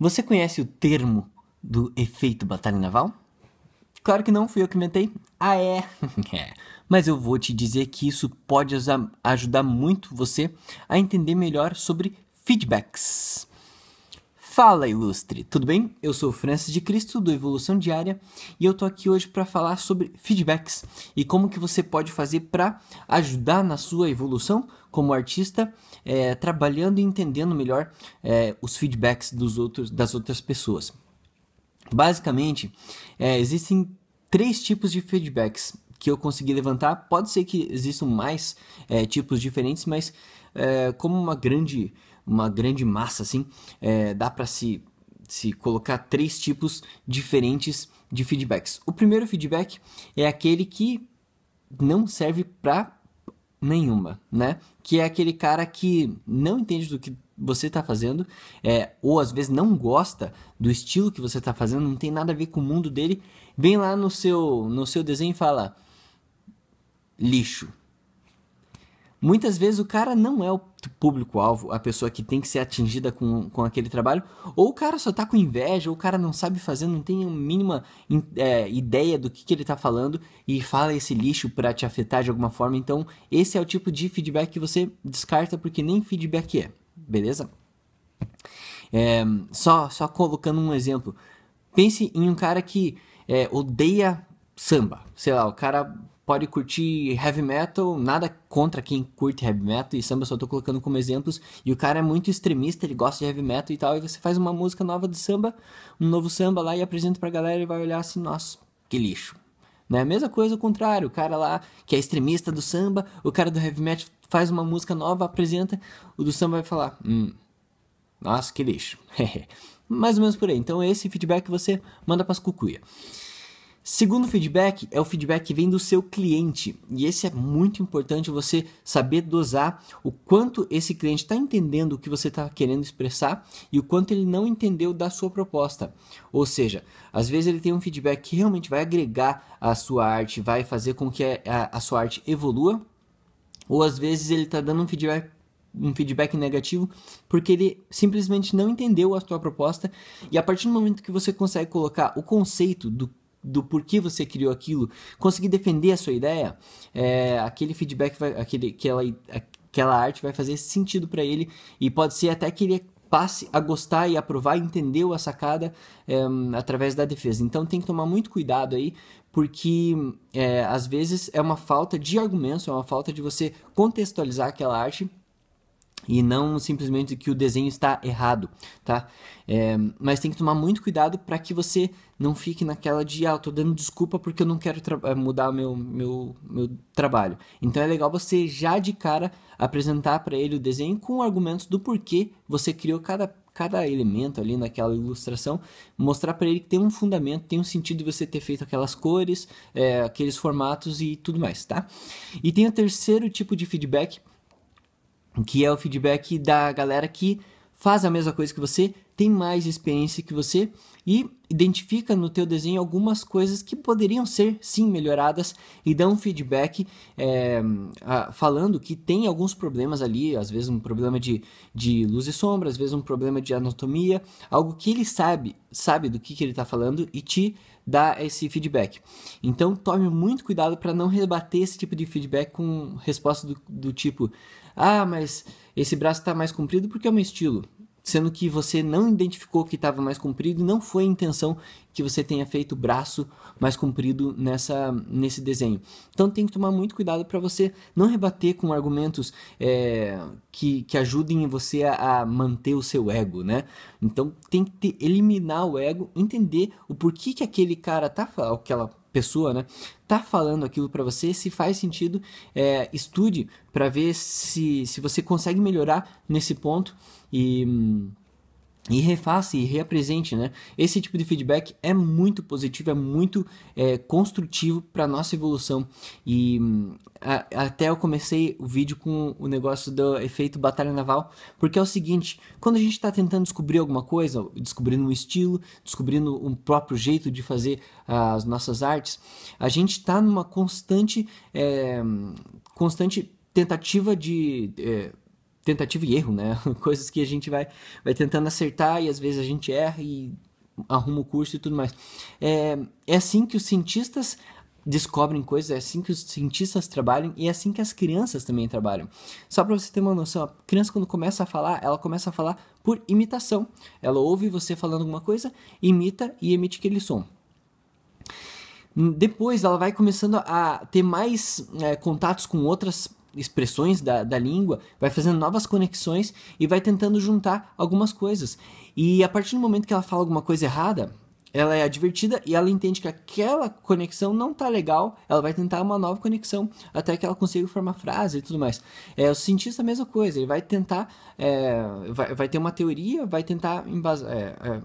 Você conhece o termo do efeito batalha naval? Claro que não, fui eu que inventei. Ah, é? é. Mas eu vou te dizer que isso pode ajudar muito você a entender melhor sobre feedbacks. Fala, ilustre! Tudo bem? Eu sou o Francis de Cristo, do Evolução Diária, e eu tô aqui hoje para falar sobre feedbacks e como que você pode fazer para ajudar na sua evolução como artista, é, trabalhando e entendendo melhor é, os feedbacks dos outros, das outras pessoas. Basicamente, é, existem três tipos de feedbacks que eu consegui levantar. Pode ser que existam mais é, tipos diferentes, mas é, como uma grande uma grande massa, assim, é, dá para se, se colocar três tipos diferentes de feedbacks. O primeiro feedback é aquele que não serve para nenhuma, né? Que é aquele cara que não entende do que você está fazendo, é, ou às vezes não gosta do estilo que você está fazendo, não tem nada a ver com o mundo dele, vem lá no seu, no seu desenho e fala lixo, Muitas vezes o cara não é o público-alvo, a pessoa que tem que ser atingida com, com aquele trabalho, ou o cara só tá com inveja, ou o cara não sabe fazer, não tem a mínima é, ideia do que, que ele tá falando e fala esse lixo para te afetar de alguma forma. Então, esse é o tipo de feedback que você descarta porque nem feedback é, beleza? É, só, só colocando um exemplo. Pense em um cara que é, odeia samba. Sei lá, o cara pode curtir heavy metal, nada contra quem curte heavy metal e samba, só tô colocando como exemplos. E o cara é muito extremista, ele gosta de heavy metal e tal. E você faz uma música nova de samba, um novo samba lá e apresenta pra galera e vai olhar assim, nossa, que lixo. Né? Mesma coisa o contrário, o cara lá que é extremista do samba, o cara do heavy metal faz uma música nova, apresenta, o do samba vai falar, hum, nossa, que lixo. Mais ou menos por aí. Então esse feedback você manda pras cucuia. Segundo feedback é o feedback que vem do seu cliente e esse é muito importante você saber dosar o quanto esse cliente está entendendo o que você está querendo expressar e o quanto ele não entendeu da sua proposta. Ou seja, às vezes ele tem um feedback que realmente vai agregar à sua arte, vai fazer com que a, a sua arte evolua, ou às vezes ele está dando um feedback um feedback negativo, porque ele simplesmente não entendeu a sua proposta. E a partir do momento que você consegue colocar o conceito do do porquê você criou aquilo, conseguir defender a sua ideia, é, aquele feedback, vai, aquele, aquela, aquela arte vai fazer sentido para ele e pode ser até que ele passe a gostar e aprovar, entendeu a sacada é, através da defesa. Então tem que tomar muito cuidado aí, porque é, às vezes é uma falta de argumento, é uma falta de você contextualizar aquela arte e não simplesmente que o desenho está errado, tá? É, mas tem que tomar muito cuidado para que você não fique naquela de, ah, eu tô dando desculpa porque eu não quero é, mudar meu, meu, meu trabalho. Então é legal você já de cara apresentar para ele o desenho com argumentos do porquê você criou cada, cada elemento ali naquela ilustração, mostrar para ele que tem um fundamento, tem um sentido de você ter feito aquelas cores, é, aqueles formatos e tudo mais, tá? E tem o terceiro tipo de feedback que é o feedback da galera que faz a mesma coisa que você, tem mais experiência que você e identifica no teu desenho algumas coisas que poderiam ser sim melhoradas e dá um feedback é, falando que tem alguns problemas ali, às vezes um problema de, de luz e sombra, às vezes um problema de anatomia, algo que ele sabe, sabe do que, que ele está falando e te dá esse feedback. Então tome muito cuidado para não rebater esse tipo de feedback com resposta do, do tipo, ah, mas esse braço está mais comprido porque é o meu estilo sendo que você não identificou que estava mais comprido e não foi a intenção que você tenha feito o braço mais comprido nessa, nesse desenho. Então tem que tomar muito cuidado para você não rebater com argumentos é, que, que ajudem você a, a, manter o seu ego, né? Então tem que eliminar o ego, entender o porquê que aquele cara tá aquela pessoa, né? Tá falando aquilo para você, se faz sentido, é, estude para ver se, se você consegue melhorar nesse ponto e hum, e refaça e reapresente, né? Esse tipo de feedback é muito positivo, é muito é, construtivo para nossa evolução. E hum, a, até eu comecei o vídeo com o negócio do efeito batalha naval, porque é o seguinte: quando a gente está tentando descobrir alguma coisa, descobrindo um estilo, descobrindo um próprio jeito de fazer as nossas artes, a gente está numa constante, é, constante tentativa de é, tentativa e erro, né? Coisas que a gente vai, vai tentando acertar e às vezes a gente erra e arruma o curso e tudo mais. É, é assim que os cientistas descobrem coisas, é assim que os cientistas trabalham e é assim que as crianças também trabalham. Só para você ter uma noção, a criança quando começa a falar, ela começa a falar por imitação. Ela ouve você falando alguma coisa, imita e emite aquele som. Depois ela vai começando a ter mais é, contatos com outras pessoas expressões da, da língua, vai fazendo novas conexões e vai tentando juntar algumas coisas. E a partir do momento que ela fala alguma coisa errada, ela é advertida e ela entende que aquela conexão não tá legal, ela vai tentar uma nova conexão até que ela consiga formar frase e tudo mais. É, o cientista a mesma coisa, ele vai tentar, é, vai, vai ter uma teoria, vai tentar embasar, é, é,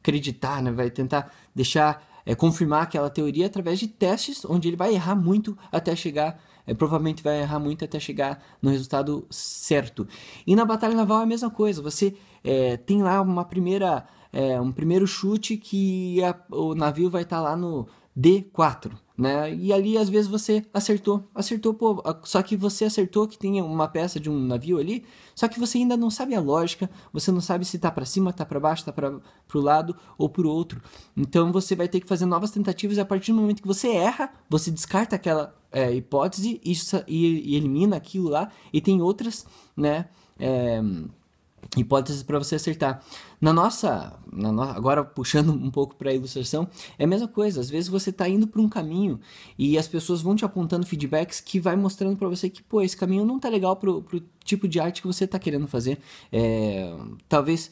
acreditar, né? vai tentar deixar, é, confirmar aquela teoria através de testes, onde ele vai errar muito até chegar é, provavelmente vai errar muito até chegar no resultado certo. E na batalha naval é a mesma coisa, você é, tem lá uma primeira, é, um primeiro chute que a, o navio vai estar tá lá no D4, né? E ali às vezes você acertou, acertou, pô, só que você acertou que tem uma peça de um navio ali, só que você ainda não sabe a lógica, você não sabe se tá para cima, tá para baixo, tá para pro lado ou pro outro. Então você vai ter que fazer novas tentativas e a partir do momento que você erra, você descarta aquela é, hipótese e, e, elimina aquilo lá. E tem outras, né? É, hipóteses para você acertar. Na nossa, na no... agora puxando um pouco para a ilustração, é a mesma coisa. Às vezes você está indo para um caminho e as pessoas vão te apontando feedbacks que vai mostrando para você que, pô, esse caminho não tá legal pro, pro tipo de arte que você está querendo fazer. É... talvez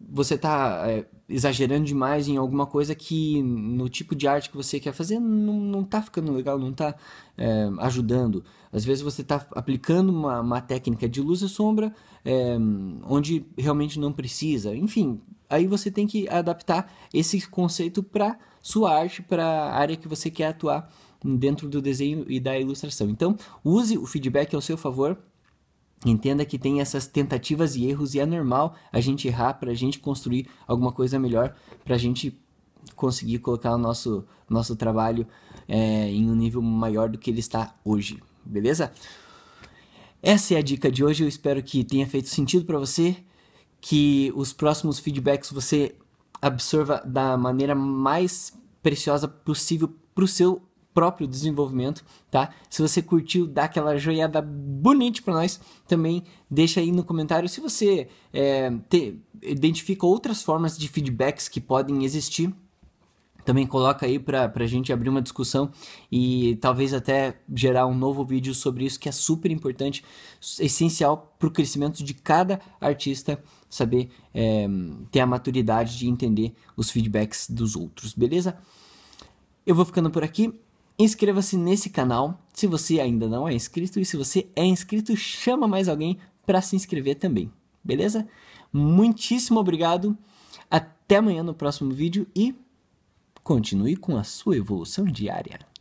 você está é, exagerando demais em alguma coisa que no tipo de arte que você quer fazer não, não tá ficando legal, não está é, ajudando. Às vezes você está aplicando uma, uma, técnica de luz e sombra é, onde realmente não precisa. Enfim, aí você tem que adaptar esse conceito para sua arte, para a área que você quer atuar dentro do desenho e da ilustração. Então, use o feedback ao seu favor Entenda que tem essas tentativas e erros e é normal a gente errar para a gente construir alguma coisa melhor, para a gente conseguir colocar o nosso, nosso trabalho é, em um nível maior do que ele está hoje, beleza? Essa é a dica de hoje, eu espero que tenha feito sentido para você, que os próximos feedbacks você absorva da maneira mais preciosa possível para o seu próprio desenvolvimento, tá? Se você curtiu, dá aquela joiada bonita para nós. Também deixa aí no comentário se você é, te, identifica outras formas de feedbacks que podem existir também coloca aí para a gente abrir uma discussão e talvez até gerar um novo vídeo sobre isso que é super importante, essencial para o crescimento de cada artista saber é, ter a maturidade de entender os feedbacks dos outros, beleza? Eu vou ficando por aqui. Inscreva-se nesse canal se você ainda não é inscrito e se você é inscrito, chama mais alguém para se inscrever também, beleza? Muitíssimo obrigado. Até amanhã no próximo vídeo e continue com a sua evolução diária.